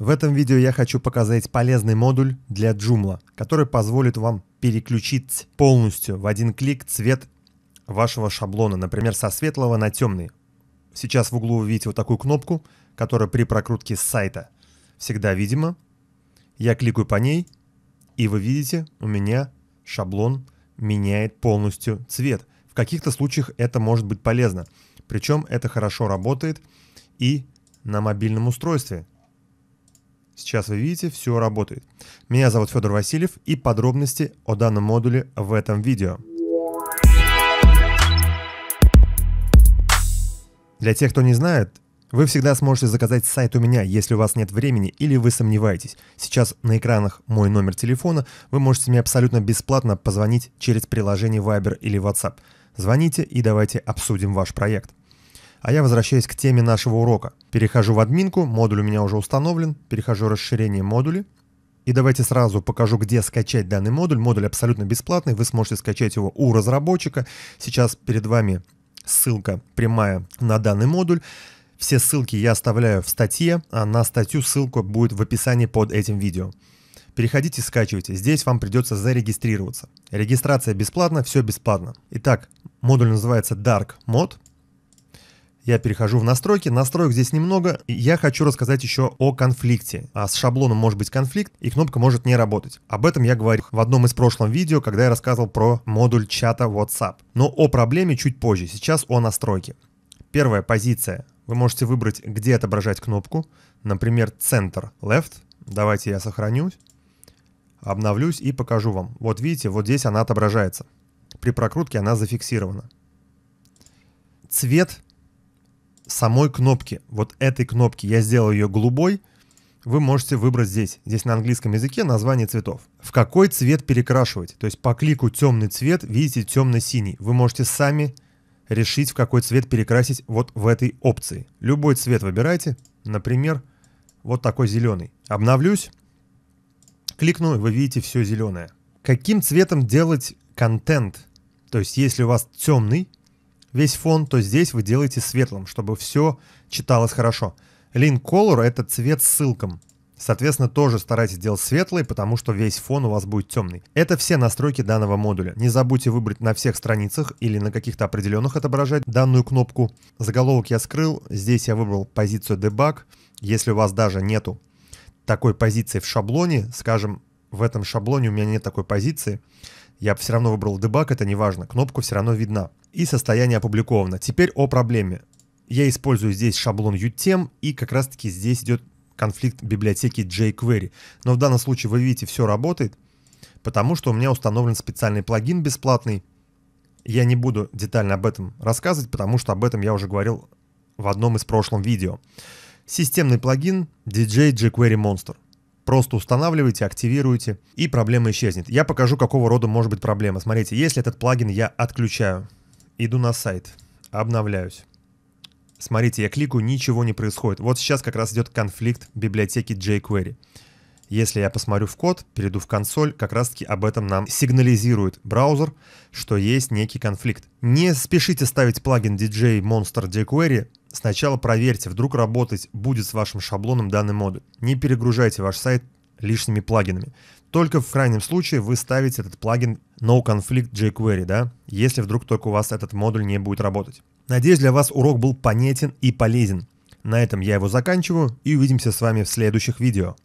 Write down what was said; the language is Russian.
В этом видео я хочу показать полезный модуль для Joomla, который позволит вам переключить полностью в один клик цвет вашего шаблона, например, со светлого на темный. Сейчас в углу вы видите вот такую кнопку, которая при прокрутке сайта всегда видима. Я кликаю по ней, и вы видите, у меня шаблон меняет полностью цвет. В каких-то случаях это может быть полезно. Причем это хорошо работает и на мобильном устройстве. Сейчас вы видите, все работает. Меня зовут Федор Васильев и подробности о данном модуле в этом видео. Для тех, кто не знает, вы всегда сможете заказать сайт у меня, если у вас нет времени или вы сомневаетесь. Сейчас на экранах мой номер телефона, вы можете мне абсолютно бесплатно позвонить через приложение Viber или WhatsApp. Звоните и давайте обсудим ваш проект а я возвращаюсь к теме нашего урока. Перехожу в админку, модуль у меня уже установлен, перехожу расширение модуля, и давайте сразу покажу, где скачать данный модуль. Модуль абсолютно бесплатный, вы сможете скачать его у разработчика. Сейчас перед вами ссылка прямая на данный модуль. Все ссылки я оставляю в статье, а на статью ссылка будет в описании под этим видео. Переходите, скачивайте. Здесь вам придется зарегистрироваться. Регистрация бесплатна, все бесплатно. Итак, модуль называется Dark Mod. Я перехожу в настройки, настроек здесь немного, и я хочу рассказать еще о конфликте. А с шаблоном может быть конфликт, и кнопка может не работать. Об этом я говорил в одном из прошлом видео, когда я рассказывал про модуль чата WhatsApp. Но о проблеме чуть позже, сейчас о настройке. Первая позиция. Вы можете выбрать, где отображать кнопку. Например, центр, left. Давайте я сохранюсь, обновлюсь и покажу вам. Вот видите, вот здесь она отображается. При прокрутке она зафиксирована. Цвет самой кнопки, вот этой кнопки, я сделал ее голубой, вы можете выбрать здесь, здесь на английском языке название цветов. В какой цвет перекрашивать, то есть по клику темный цвет, видите темно-синий, вы можете сами решить, в какой цвет перекрасить вот в этой опции. Любой цвет выбирайте, например, вот такой зеленый. Обновлюсь, кликну, и вы видите все зеленое. Каким цветом делать контент? То есть если у вас темный, весь фон, то здесь вы делаете светлым, чтобы все читалось хорошо. Link Color — это цвет с ссылком. Соответственно, тоже старайтесь делать светлый, потому что весь фон у вас будет темный. Это все настройки данного модуля. Не забудьте выбрать на всех страницах или на каких-то определенных отображать данную кнопку. Заголовок я скрыл, здесь я выбрал позицию Debug. Если у вас даже нету такой позиции в шаблоне, скажем, в этом шаблоне у меня нет такой позиции. Я все равно выбрал дебаг, это не важно, кнопку все равно видна. И состояние опубликовано. Теперь о проблеме. Я использую здесь шаблон UTM, и как раз таки здесь идет конфликт библиотеки jQuery. Но в данном случае вы видите, все работает, потому что у меня установлен специальный плагин бесплатный. Я не буду детально об этом рассказывать, потому что об этом я уже говорил в одном из прошлых видео. Системный плагин DJ jQuery Monster – Просто устанавливаете, активируете, и проблема исчезнет. Я покажу, какого рода может быть проблема. Смотрите, если этот плагин я отключаю, иду на сайт, обновляюсь. Смотрите, я кликаю, ничего не происходит. Вот сейчас как раз идет конфликт библиотеки jQuery. Если я посмотрю в код, перейду в консоль, как раз-таки об этом нам сигнализирует браузер, что есть некий конфликт. Не спешите ставить плагин DJ Monster jQuery Сначала проверьте, вдруг работать будет с вашим шаблоном данный модуль. Не перегружайте ваш сайт лишними плагинами. Только в крайнем случае вы ставите этот плагин no conflict jQuery, да, если вдруг только у вас этот модуль не будет работать. Надеюсь, для вас урок был понятен и полезен. На этом я его заканчиваю и увидимся с вами в следующих видео.